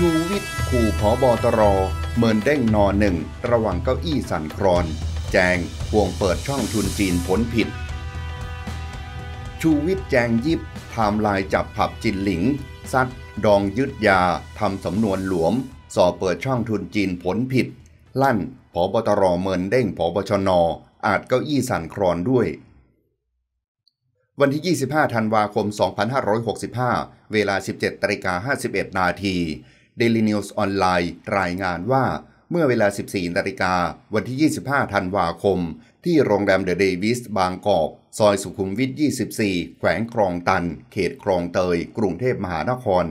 ชูวิทย์ขู่ผอบอตรเมินเด้งนอหนึ่งระวังเก้าอี้สั่นคลอน แจงห่วงเปิดช่องทุนจีนผลผิด ชูวิทย์แจงยิบไทม์ลายจับผับจินหลิงซัดดองยึดยาทำสำนวนหลวมสอบเปิดช่องทุนจีนผลผิด ลั่นผอบตรเมินเด้งผอบชนอาจเก้าอี้สั่นคลอนด้วย วันที่ 25ธันวาคม 2565 เวลา 17ตริกา51นาทีเดลิเนียสออนไลน์รายงานว่าเมื่อเวลา 14 นาฬิกาวันที่ 25 ธันวาคม ที่โรงแรมเดอะเดวิส บางกอกซอยสุขุมวิท 24 แขวงคลองตัน เขตคลองเตยกรุงเทพมหานคร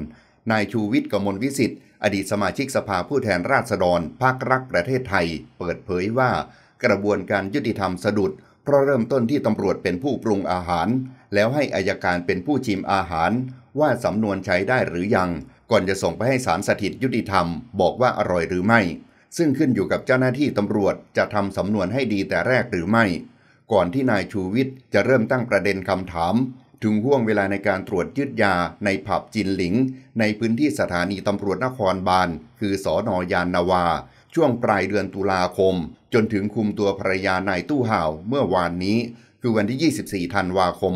นายชูวิทย์กมลวิสิทธิ์อดีตสมาชิกสภาผู้แทนราษฎรพรรครักประเทศไทย เปิดเผยว่า กระบวนการยุติธรรมสะดุด เพราะเริ่มต้นที่ตำรวจเป็นผู้ปรุงอาหาร แล้วให้อายการเป็นผู้ชิมอาหาร ว่าสำนวนใช้ได้หรือยังก่อนจะส่งไปให้ศาลสถิตยุติธรรมบอกว่าอร่อยหรือไม่ ซึ่งขึ้นอยู่กับเจ้าหน้าที่ตำรวจจะทำสำนวนให้ดีแต่แรกหรือไม่ ก่อนที่นายชูวิทย์จะเริ่มตั้งประเด็นคำถาม ถึงห่วงเวลาในการตรวจยึดยาในผับจินหลิง ในพื้นที่สถานีตำรวจนครบาล คือสอนอยานนาวา ช่วงปลายเดือนตุลาคม จนถึงคุมตัวภรรยานายตู้ห่าวเมื่อวานนี้ คือวันที่ 24 ธันวาคม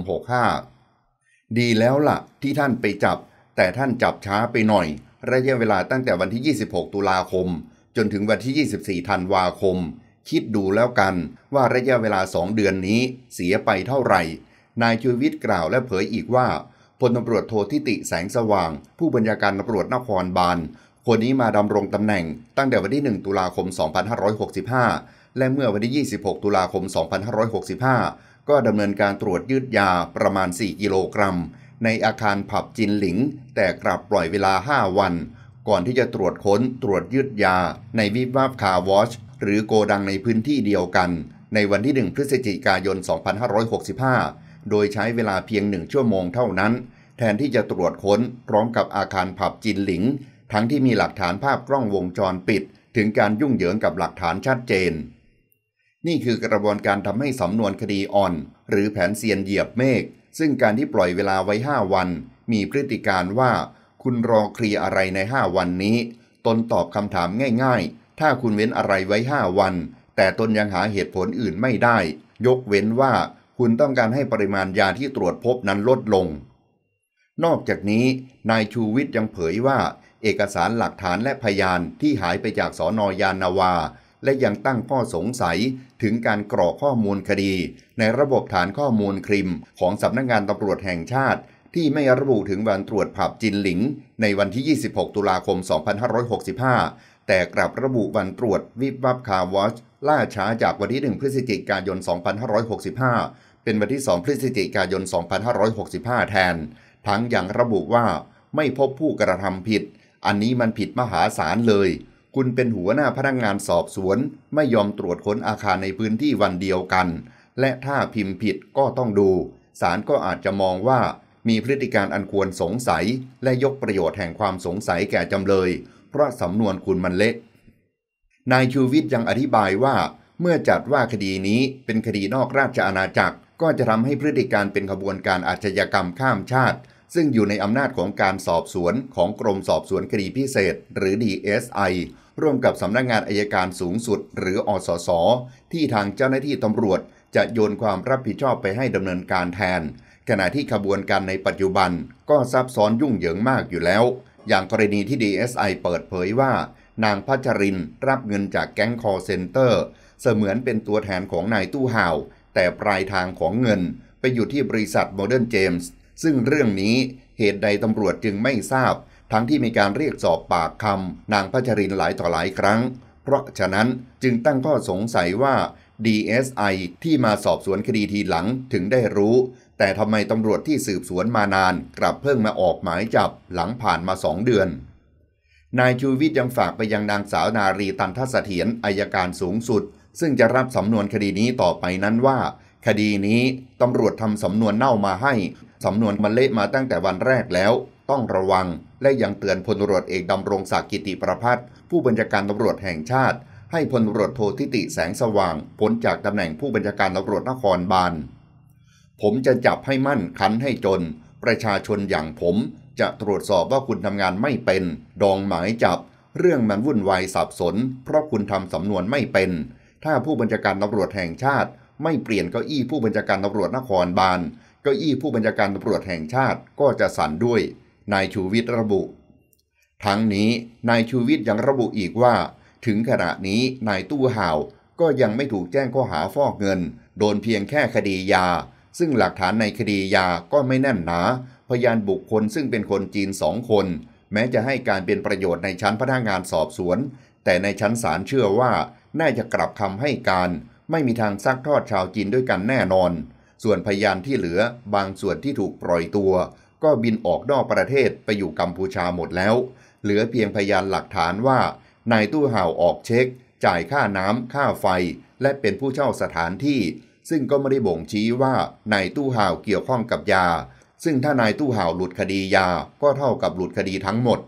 65 ดีแล้วละ่ะ ที่ท่านไปจับแต่ท่านจับช้าไปหน่อย ระยะเวลาตั้งแต่วันที่ 26 ตุลาคม จนถึงวันที่ 24 ธันวาคม คิดดูแล้วกันว่าระยะเวลาสองเดือนนี้เสียไปเท่าไหร่ นายชูวิทย์กล่าวและเผยอีกว่าพลตำรวจโททิติแสงสว่าง ผู้บัญชาการตำรวจนครบาลคนนี้มาดำรงตำแหน่ง ตั้งแต่วันที่ 1 ตุลาคม 2565 และเมื่อวันที่ 26 ตุลาคม 2565 ก็ดำเนินการตรวจยืดยาประมาณ 4กิโลกรัมในอาคารผับจินหลิง แต่กลับปล่อยเวลา 5 วัน ก่อนที่จะตรวจค้นตรวจยึดยาในวิบาบคาวอช หรือโกดังในพื้นที่เดียวกัน ในวันที่ 1 พฤศจิกายน 2565 โดยใช้เวลาเพียงหนึ่งชั่วโมงเท่านั้น แทนที่จะตรวจค้นพร้อมกับอาคารผับจินหลิง ทั้งที่มีหลักฐานภาพกล้องวงจรปิด ถึงการยุ่งเหยิงกับหลักฐานชัดเจน นี่คือกระบวนการทำให้สำนวนคดีอ่อน หรือแผนเซียนเหยียบเมฆซึ่งการที่ปล่อยเวลาไว้ 5 วัน มีพฤติการว่า คุณรอเคลียอะไรใน 5 วันนี้ ตนตอบคำถามง่ายๆ ถ้าคุณเว้นอะไรไว้ 5 วัน แต่ตนยังหาเหตุผลอื่นไม่ได้ ยกเว้นว่าคุณต้องการให้ปริมาณยาที่ตรวจพบนั้นลดลง นอกจากนี้ นายชูวิทย์ยังเผยว่า เอกสารหลักฐานและพยานที่หายไปจากสอนอยานาวาและยังตั้งข้อสงสัยถึงการกรอกข้อมูลคดี ในระบบฐานข้อมูลคริม ของสำนักงงานตำรวจแห่งชาติ ที่ไม่ระบุถึงวันตรวจผับจินหลิง ในวันที่ 26 ตุลาคม 2565 แต่กลับระบุวันตรวจวิบวับคาวอชล่าช้าจากวันที่ 1 พฤศจิกายน 2565 เป็นวันที่ 2 พฤศจิกายน 2565 แทน ทั้งยังระบุว่า ไม่พบผู้กระทำผิด อันนี้มันผิดมหาศาลเลยคุณเป็นหัวหน้าพนักงงานสอบสวน ไม่ยอมตรวจค้นอาคารในพื้นที่วันเดียวกัน และถ้าพิมพ์ผิดก็ต้องดู ศาลก็อาจจะมองว่ามีพฤติการอันควรสงสัย และยกประโยชน์แห่งความสงสัยแก่จำเลย เพราะสำนวนคุณมันเละนายชูวิทย์ยังอธิบายว่า เมื่อจัดว่าคดีนี้เป็นคดีนอกราชอาณาจักร ก็จะทำให้พฤติการเป็นขบวนการอาชญากรรมข้ามชาติ ซึ่งอยู่ในอำนาจของการสอบสวนของกรมสอบสวนคดีพิเศษ หรือ DSI ร่วมกับสำนักงงานอายการสูงสุด หรืออสสที่ทางเจ้าหน้าที่ตำรวจ จะโยนความรับผิดชอบไปให้ดำเนินการแทน ขณะที่ขบวนการในปัจจุบันก็ซับซ้อนยุ่งเหยิงมากอยู่แล้ว อย่างกรณีที่ DSI เปิดเผยว่า นางพัชรินรับเงินจากแก๊งคอเซ็นเตอร์ เสมือนเป็นตัวแทนของนายตู้ห่าวแต่ปลายทางของเงิน ไปอยู่ที่บริษัทโมเดิร์นเจมส์ซึ่งเรื่องนี้เหตุใดตำรวจจึงไม่ทราบทั้งที่มีการเรียกสอบปากคำนางพัชรินหลายต่อหลายครั้ง เพราะฉะนั้นจึงตั้งข้อสงสัยว่า DSI ที่มาสอบสวนคดีทีหลังถึงได้รู้ แต่ทำไมตำรวจที่สืบสวนมานานกลับเพิ่งมาออกหมายจับหลังผ่านมาสองเดือน นายชูวิทย์ยังฝากไปยังนางสาวนารีตันทัศเถียนอายการสูงสุด ซึ่งจะรับสำนวนคดีนี้ต่อไปนั้นว่า คดีนี้ตำรวจทำสำนวนเน่ามาให้สำนวนมันเละมาตั้งแต่วันแรกแล้วต้องระวังและยังเตือนพลตรวจเอกดำรงศักดิ์กิติประพัฒผู้บัญชาการตำรวจแห่งชาติ ให้พลตรวจโททิติแสงสว่างพ้นจากตำแหน่งผู้บัญชาการตำรวจนครบาลผมจะจับให้มั่นคันให้จน ประชาชนอย่างผมจะตรวจสอบว่าคุณทำงานไม่เป็น ดองหมายจับ เรื่องมันวุ่นวายสับสน เพราะคุณทำสำนวนไม่เป็น ถ้าผู้บัญชาการตำรวจแห่งชาติ ไม่เปลี่ยนเก้าอี้ผู้บัญชาการตำรวจนครบาลเก้าอี้ผู้บัญชาการตำรวจแห่งชาติก็จะสั่นด้วยนายชูวิทย์ระบุ ทั้งนี้นายชูวิทย์ยังระบุอีกว่า ถึงขณะนี้นายตู้ห่าวก็ยังไม่ถูกแจ้งข้อหาฟอกเงิน โดนเพียงแค่คดียา ซึ่งหลักฐานในคดียาก็ไม่แน่นหนา พยานบุคคลซึ่งเป็นคนจีนสองคน แม้จะให้การเป็นประโยชน์ในชั้นพนักงานสอบสวน แต่ในชั้นศาลเชื่อว่าน่า จะกลับคำให้การ ไม่มีทางซักทอดชาวจีนด้วยกันแน่นอน ส่วนพยานที่เหลือบางส่วนที่ถูกปล่อยตัวก็บินออกนอกประเทศไปอยู่กัมพูชาหมดแล้ว เหลือเพียงพยานหลักฐานว่า นายตู้ห่าวออกเช็ค จ่ายค่าน้ำค่าไฟ และเป็นผู้เช่าสถานที่ ซึ่งก็ไม่ได้บ่งชี้ว่า นายตู้ห่าวเกี่ยวข้องกับยา ซึ่งถ้านายตู้ห่าวหลุดคดียา ก็เท่ากับหลุดคดีทั้งหมด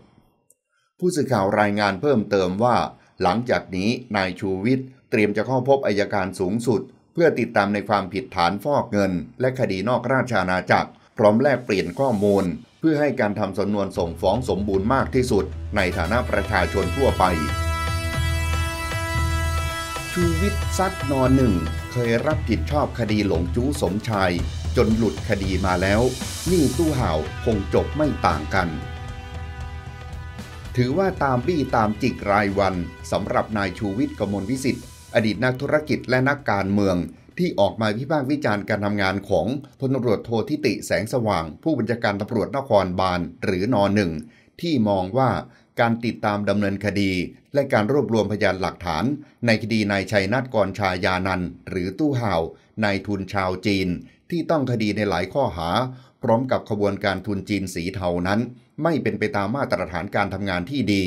ผู้สื่อข่าวรายงานเพิ่มเติมว่า หลังจากนี้นายชูวิทย์เตรียมจะเข้าพบอายการสูงสุด เพื่อติดตามในความผิดฐานฟอกเงิน และคดีนอกราชอาณาจักรพร้อมแลกเปลี่ยนข้อมูล เพื่อให้การทำสำนวนส่งฟ้องสมบูรณ์มากที่สุด ในฐานะประชาชนทั่วไป ชูวิทย์ซัดนอนหนึ่ง เคยรับผิดชอบคดีหลงจู้สมชาย จนหลุดคดีมาแล้ว นี่ตู้ห่าวคงจบไม่ต่างกัน ถือว่าตามบี้ตามจิกรายวันสำหรับนายชูวิทย์กมลวิสิทธิ์อดีตนักธุรกิจและนักการเมืองที่ออกมาพิพากษ์วิจารณ์การทำงานของพลตำรวจโททิติแสงสว่างผู้บัญชาการตำรวจนครบาลหรือนอหนึ่งที่มองว่าการติดตามดำเนินคดี และการรวบรวมพยานหลักฐาน ในคดีนายชัยนาทกรชายานันหรือตู้ห่าวนายทุนชาวจีน ที่ต้องคดีในหลายข้อหา พร้อมกับขบวนการทุนจีนสีเทานั้นไม่เป็นไปตามมาตรฐานการทำงานที่ดี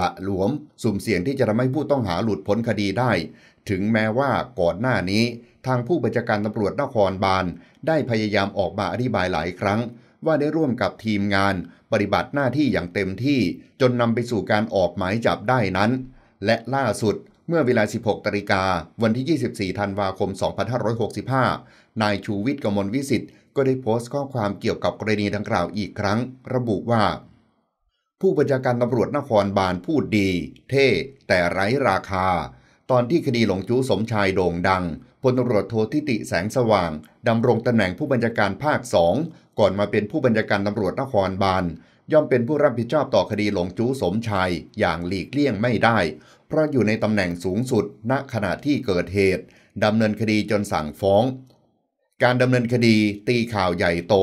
ละหลวมสุ่มเสี่ยงที่จะทำให้ผู้ต้องหาหลุดพ้นคดีได้ ถึงแม้ว่าก่อนหน้านี้ ทางผู้บัญชาการตำรวจนครบาลได้พยายามออกมาอธิบายหลายครั้ง ว่าได้ร่วมกับทีมงานปฏิบัติหน้าที่อย่างเต็มที่จนนำไปสู่การออกหมายจับได้นั้น และล่าสุดเมื่อเวลา 16 ตริกาวันที่ 24 ธันวาคม 2565 นายชูวิทย์กมลวิสิทธิ์ก็ได้โพสต์ข้อความเกี่ยวกับกรณีดังกล่าวอีกครั้งระบุว่า ผู้บัญชาการตำรวจนครบาลพูดดี เท่แต่ไร้ราคา ตอนที่คดีหลงจู้สมชายโด่งดังพลตำรวจโททิติแสงสว่างดำรงตำแหน่งผู้บัญชาการภาคสองก่อนมาเป็นผู้บัญชาการตำรวจนครบาลย่อมเป็นผู้รับผิดชอบต่อคดีหลงจู้สมชายอย่างหลีกเลี่ยงไม่ได้ เพราะอยู่ในตำแหน่งสูงสุด ณขณะที่เกิดเหตุดำเนินคดีจนสั่งฟ้องการดำเนินคดีตีข่าวใหญ่โต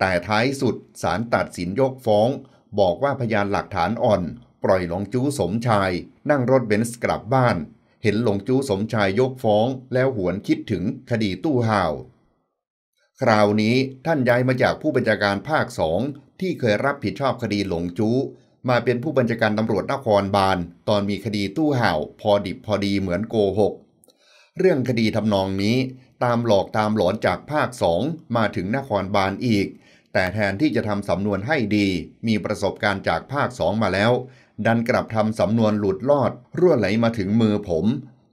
แต่ท้ายสุดศาลตัดสินยกฟ้อง บอกว่าพยานหลักฐานอ่อน ปล่อยหลงจู้สมชายนั่งรถเบนซ์กลับบ้าน เห็นหลงจู้สมชายยกฟ้อง แล้วหวนคิดถึงคดีตู้ห่าว คราวนี้ท่านย้ายมาจากผู้บัญชาการภาคสองที่เคยรับผิดชอบคดีหลงจู้มาเป็นผู้บัญชาการตำรวจนครบาล ตอนมีคดีตู้ห่าว พอดิบพอดีเหมือนโกหกเรื่องคดีทำนองนี้ตามหลอกตามหลอนจากภาคสองมาถึงนครบาลอีก แต่แทนที่จะทำสำนวนให้ดี มีประสบการณ์จากภาคสองมาแล้ว ดันกลับทำสำนวนหลุดลอดรั่วไหลมาถึงมือผม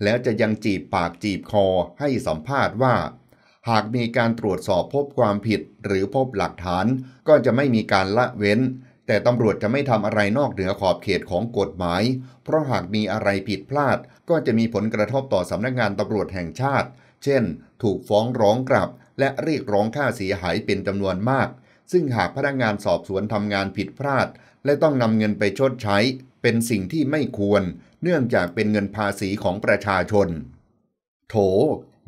แล้วจะยังจีบปากจีบคอให้สัมภาษณ์ว่า หากมีการตรวจสอบพบความผิด หรือพบหลักฐานก็จะไม่มีการละเว้น แต่ตำรวจจะไม่ทำอะไรนอกเหนือขอบเขตของกฎหมาย เพราะหากมีอะไรผิดพลาด ก็จะมีผลกระทบต่อสำนักงานตำรวจแห่งชาติเช่นถูกฟ้องร้องกลับและเรียกร้องค่าเสียหายเป็นจำนวนมาก ซึ่งหากพนักงานสอบสวนทำงานผิดพลาด และต้องนำเงินไปชดใช้ เป็นสิ่งที่ไม่ควรเนื่องจากเป็นเงินภาษีของประชาชน โถ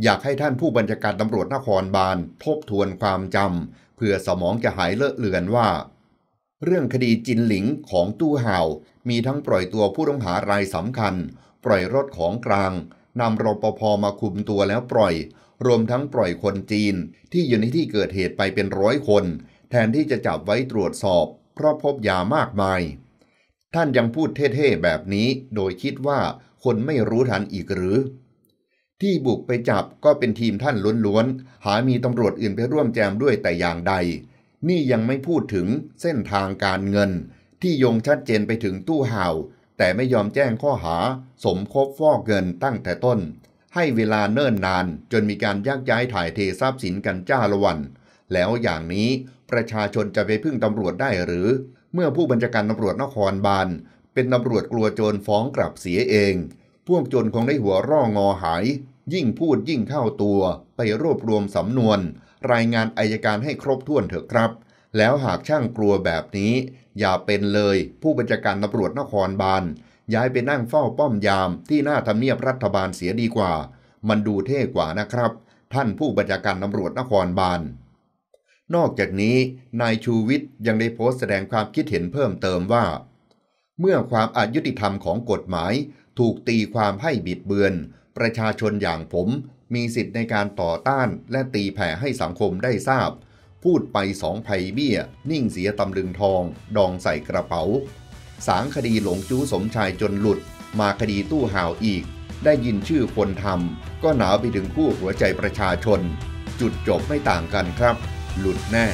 อยากให้ท่านผู้บัญชาการตำรวจนครบาล ทบทวนความจำเพื่อสมองจะหายเลอะเลือนว่า เรื่องคดีจินหลิงของตู้ห่าวมีทั้งปล่อยตัวผู้ต้องหารายสำคัญ ปล่อยรถของกลางนำรปภมาคุมตัวแล้วปล่อย รวมทั้งปล่อยคนจีน ที่อยู่ในที่เกิดเหตุไปเป็นร้อยคน แทนที่จะจับไว้ตรวจสอบ เพราะพบยามากมาย ท่านยังพูดเท่ๆแบบนี้ โดยคิดว่าคนไม่รู้ทันอีกหรือ ที่บุกไปจับก็เป็นทีมท่านล้วนๆหามีตำรวจอื่นไปร่วมแจมด้วยแต่อย่างใดนี่ยังไม่พูดถึงเส้นทางการเงิน ที่ยงชัดเจนไปถึงตู้ห่าวแต่ไม่ยอมแจ้งข้อหา สมคบฟอกเงินตั้งแต่ต้น ให้เวลาเนิ่นนานจนมีการยักย้ายถ่ายเททรัพย์สินกันจ้าละวัน แล้วอย่างนี้ ประชาชนจะไปพึ่งตำรวจได้หรือ เมื่อผู้บัญชาการตำรวจนครบาล เป็นตำรวจกลัวโจรฟ้องกลับเสียเอง พวกโจรคงได้หัวร่องอหาย ยิ่งพูดยิ่งเข้าตัว ไปรวบรวมสำนวน รายงานอายการให้ครบถ้วนเถอะครับ แล้วหากช่างกลัวแบบนี้อย่าเป็นเลยผู้บัญชาการตำรวจนครบาลย้ายไปนั่งเฝ้าป้อมยามที่หน้าทำเนียบรัฐบาลเสียดีกว่า มันดูเท่กว่านะครับ ท่านผู้บัญชาการตำรวจนครบาลนอกจากนี้นายชูวิทย์ยังได้โพสต์แสดงความคิดเห็นเพิ่มเติมว่า เมื่อความอายุติธรรมของกฎหมาย ถูกตีความให้บิดเบือน ประชาชนอย่างผม มีสิทธิ์ในการต่อต้าน และตีแผ่ให้สังคมได้ทราบพูดไปสองไพ่เบี้ย นิ่งเสียตำลึงทองดองใส่กระเป๋า สางคดีหลงจู้สมชายจนหลุด มาคดีตู้ห่าวอีก ได้ยินชื่อคนทำก็หนาวไปถึงคู่หัวใจประชาชน จุดจบไม่ต่างกันครับ หลุดแน่